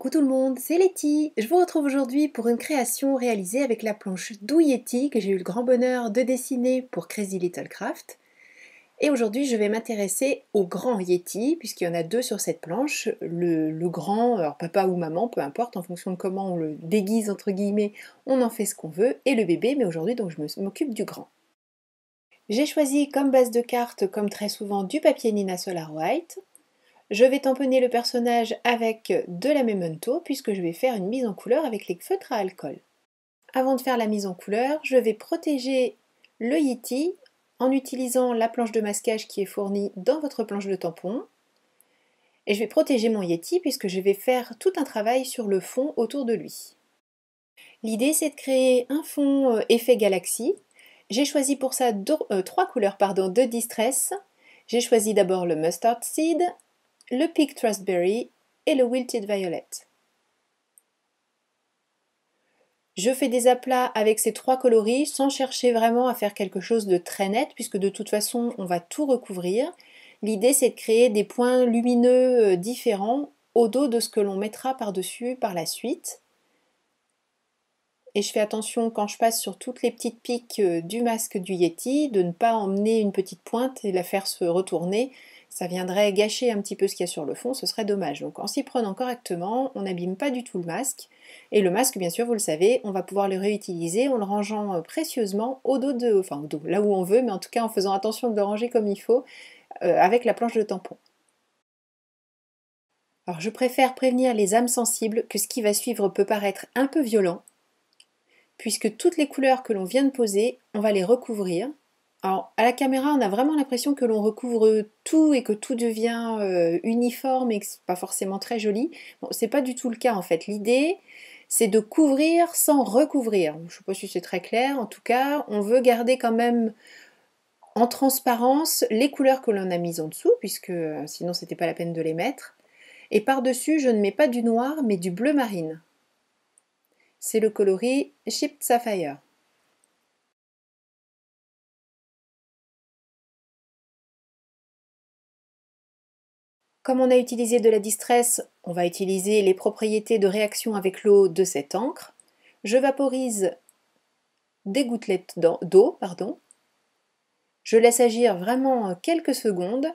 coucou tout le monde, c'est Letty Je vous retrouve aujourd'hui pour une création réalisée avec la planche Douilleti que j'ai eu le grand bonheur de dessiner pour Crazy Little Craft. Et aujourd'hui je vais m'intéresser au grand Yeti puisqu'il y en a deux sur cette planche, le, le grand, alors papa ou maman, peu importe, en fonction de comment on le déguise entre guillemets, on en fait ce qu'on veut, et le bébé, mais aujourd'hui donc je m'occupe du grand. J'ai choisi comme base de carte, comme très souvent, du papier Nina Solar White. Je vais tamponner le personnage avec de la memento puisque je vais faire une mise en couleur avec les feutres à alcool. Avant de faire la mise en couleur, je vais protéger le Yeti en utilisant la planche de masquage qui est fournie dans votre planche de tampon. Et je vais protéger mon Yeti puisque je vais faire tout un travail sur le fond autour de lui. L'idée c'est de créer un fond euh, effet galaxie. J'ai choisi pour ça euh, trois couleurs pardon, de distress. J'ai choisi d'abord le mustard seed, le Peak Trustberry et le Wilted Violet. Je fais des aplats avec ces trois coloris sans chercher vraiment à faire quelque chose de très net puisque de toute façon on va tout recouvrir. L'idée c'est de créer des points lumineux euh, différents au dos de ce que l'on mettra par-dessus par la suite. Et je fais attention quand je passe sur toutes les petites piques euh, du masque du Yeti de ne pas emmener une petite pointe et la faire se retourner ça viendrait gâcher un petit peu ce qu'il y a sur le fond, ce serait dommage. Donc en s'y prenant correctement, on n'abîme pas du tout le masque. Et le masque, bien sûr, vous le savez, on va pouvoir le réutiliser en le rangeant euh, précieusement au dos de... Enfin au dos, là où on veut, mais en tout cas en faisant attention de le ranger comme il faut euh, avec la planche de tampon. Alors je préfère prévenir les âmes sensibles que ce qui va suivre peut paraître un peu violent, puisque toutes les couleurs que l'on vient de poser, on va les recouvrir, alors, à la caméra, on a vraiment l'impression que l'on recouvre tout et que tout devient euh, uniforme et que c'est pas forcément très joli. Bon, c'est pas du tout le cas en fait. L'idée, c'est de couvrir sans recouvrir. Je sais pas si c'est très clair. En tout cas, on veut garder quand même en transparence les couleurs que l'on a mises en dessous, puisque euh, sinon c'était pas la peine de les mettre. Et par-dessus, je ne mets pas du noir, mais du bleu marine. C'est le coloris Shipped Sapphire. Comme on a utilisé de la distress, on va utiliser les propriétés de réaction avec l'eau de cette encre. Je vaporise des gouttelettes d'eau, pardon. Je laisse agir vraiment quelques secondes.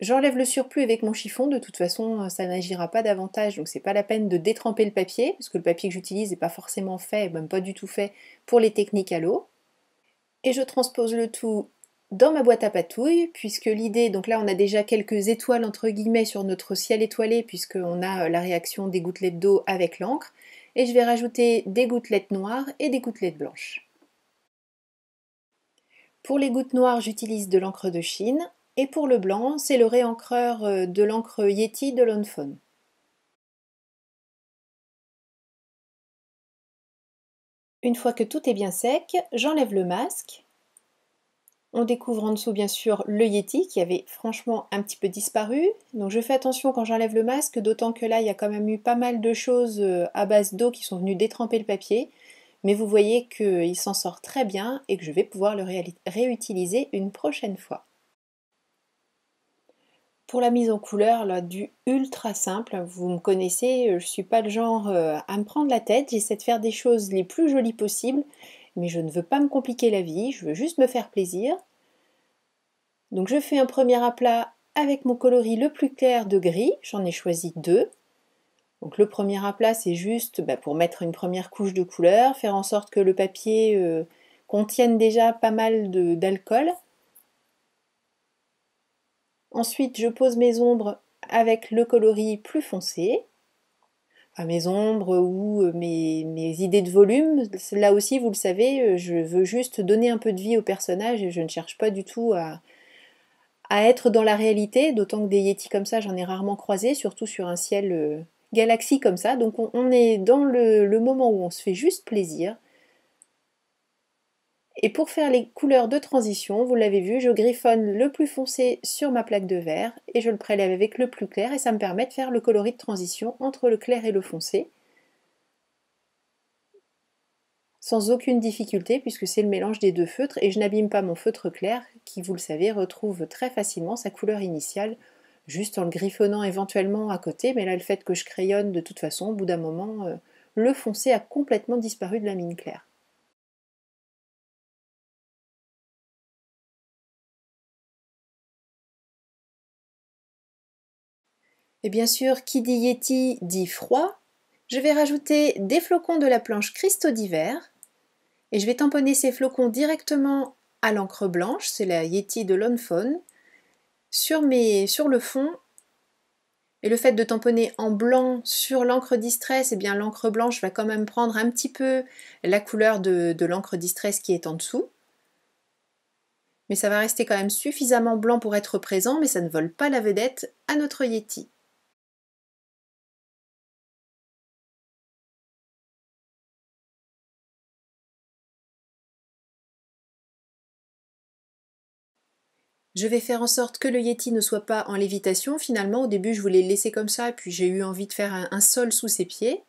J'enlève le surplus avec mon chiffon, de toute façon ça n'agira pas davantage, donc c'est pas la peine de détremper le papier, parce que le papier que j'utilise n'est pas forcément fait, même pas du tout fait, pour les techniques à l'eau. Et je transpose le tout dans ma boîte à patouille, puisque l'idée, donc là on a déjà quelques étoiles entre guillemets sur notre ciel étoilé, puisqu'on a euh, la réaction des gouttelettes d'eau avec l'encre, et je vais rajouter des gouttelettes noires et des gouttelettes blanches. Pour les gouttes noires, j'utilise de l'encre de Chine, et pour le blanc, c'est le réencreur euh, de l'encre Yeti de l'Onphone. Une fois que tout est bien sec, j'enlève le masque on découvre en dessous bien sûr le Yeti qui avait franchement un petit peu disparu. Donc je fais attention quand j'enlève le masque, d'autant que là il y a quand même eu pas mal de choses euh, à base d'eau qui sont venues détremper le papier. Mais vous voyez qu'il s'en sort très bien et que je vais pouvoir le réutiliser une prochaine fois. Pour la mise en couleur, du ultra simple, vous me connaissez, je ne suis pas le genre euh, à me prendre la tête, j'essaie de faire des choses les plus jolies possibles mais je ne veux pas me compliquer la vie, je veux juste me faire plaisir. Donc je fais un premier aplat avec mon coloris le plus clair de gris, j'en ai choisi deux. Donc le premier aplat c'est juste bah, pour mettre une première couche de couleur, faire en sorte que le papier euh, contienne déjà pas mal d'alcool. Ensuite je pose mes ombres avec le coloris plus foncé à mes ombres ou euh, mes, idées de volume. Là aussi, vous le savez, euh, je veux juste donner un peu de vie au personnage et je ne cherche pas du tout à, être dans la réalité, d'autant que des Yétis comme ça, j'en ai rarement croisé, surtout sur un ciel euh, galaxie comme ça. Donc on, est dans le moment où on se fait juste plaisir et pour faire les couleurs de transition, vous l'avez vu, je griffonne le plus foncé sur ma plaque de verre et je le prélève avec le plus clair et ça me permet de faire le coloris de transition entre le clair et le foncé sans aucune difficulté puisque c'est le mélange des deux feutres et je n'abîme pas mon feutre clair qui, vous le savez, retrouve très facilement sa couleur initiale juste en le griffonnant éventuellement à côté, mais là le fait que je crayonne de toute façon, au bout d'un moment, euh, le foncé a complètement disparu de la mine claire. Et bien sûr, qui dit Yeti dit froid. Je vais rajouter des flocons de la planche cristaux d'hiver et je vais tamponner ces flocons directement à l'encre blanche, c'est la Yeti de l'onfon sur, sur le fond. Et le fait de tamponner en blanc sur l'encre distress, eh bien l'encre blanche va quand même prendre un petit peu la couleur de, de l'encre distress qui est en dessous. Mais ça va rester quand même suffisamment blanc pour être présent, mais ça ne vole pas la vedette à notre Yeti. Je vais faire en sorte que le Yeti ne soit pas en lévitation. Finalement, au début, je voulais le laisser comme ça, puis j'ai eu envie de faire un, sol sous ses pieds.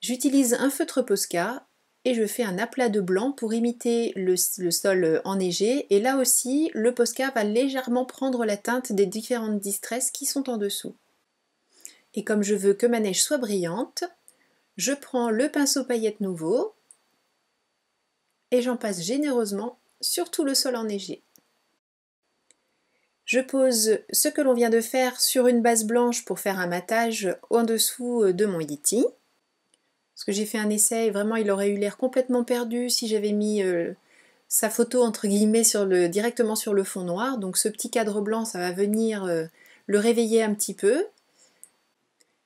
J'utilise un feutre Posca et je fais un aplat de blanc pour imiter le, le, sol enneigé. Et là aussi, le Posca va légèrement prendre la teinte des différentes distresses qui sont en dessous. Et comme je veux que ma neige soit brillante, je prends le pinceau paillette nouveau et j'en passe généreusement sur tout le sol enneigé. Je pose ce que l'on vient de faire sur une base blanche pour faire un matage en dessous euh, de mon Yeti. Parce que j'ai fait un essai vraiment il aurait eu l'air complètement perdu si j'avais mis euh, sa photo entre guillemets directement sur le fond noir. Donc ce petit cadre blanc ça va venir euh, le réveiller un petit peu.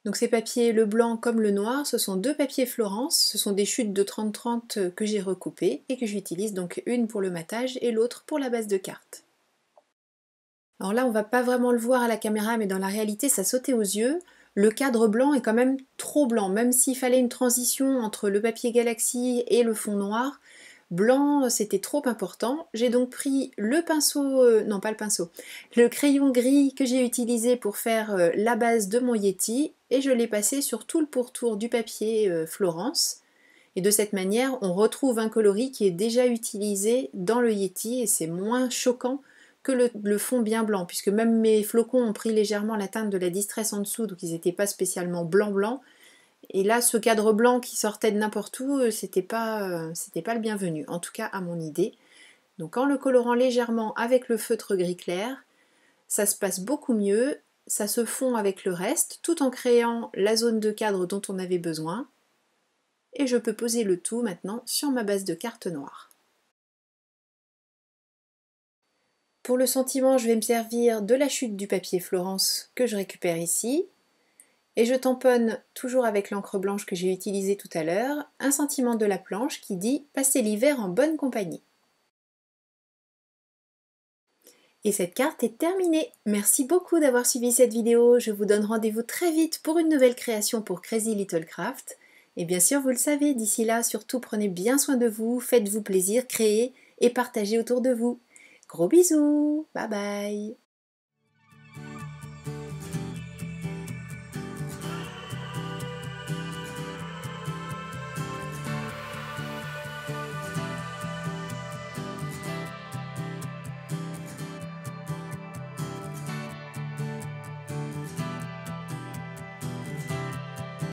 Donc ces papiers, le blanc comme le noir, ce sont deux papiers Florence, ce sont des chutes de 30-30 que j'ai recoupées et que j'utilise donc une pour le matage et l'autre pour la base de cartes. Alors là, on va pas vraiment le voir à la caméra, mais dans la réalité, ça sautait aux yeux. Le cadre blanc est quand même trop blanc, même s'il fallait une transition entre le papier galaxie et le fond noir. Blanc, c'était trop important. J'ai donc pris le pinceau, euh, non pas le pinceau, le crayon gris que j'ai utilisé pour faire euh, la base de mon Yeti et je l'ai passé sur tout le pourtour du papier euh, Florence. Et de cette manière, on retrouve un coloris qui est déjà utilisé dans le Yeti et c'est moins choquant le, fond bien blanc, puisque même mes flocons ont pris légèrement la teinte de la distress en dessous, donc ils n'étaient pas spécialement blanc blanc. Et là, ce cadre blanc qui sortait de n'importe où, euh, c'était pas, euh, c'était pas le bienvenu, en tout cas à mon idée. Donc en le colorant légèrement avec le feutre gris clair, ça se passe beaucoup mieux, ça se fond avec le reste, tout en créant la zone de cadre dont on avait besoin. Et je peux poser le tout maintenant sur ma base de carte noire. Pour le sentiment, je vais me servir de la chute du papier Florence que je récupère ici. Et je tamponne, toujours avec l'encre blanche que j'ai utilisée tout à l'heure, un sentiment de la planche qui dit « Passez l'hiver en bonne compagnie ». Et cette carte est terminée. Merci beaucoup d'avoir suivi cette vidéo. Je vous donne rendez-vous très vite pour une nouvelle création pour Crazy Little Craft. Et bien sûr, vous le savez, d'ici là, surtout prenez bien soin de vous, faites-vous plaisir, créez et partagez autour de vous. Gros bisous, bye bye